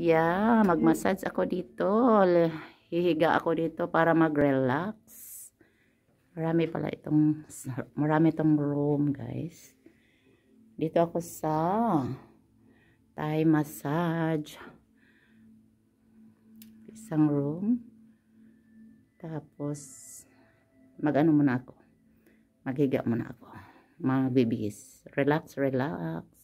Yeah, mag-massage ako dito. Hihiga ako dito para mag-relax. Marami pala itong, marami itong room, guys. Dito ako sa Thai massage. Isang room. Tapos, mag-ano muna ako. Maghiga muna ako. Mga babies, Relax, relax.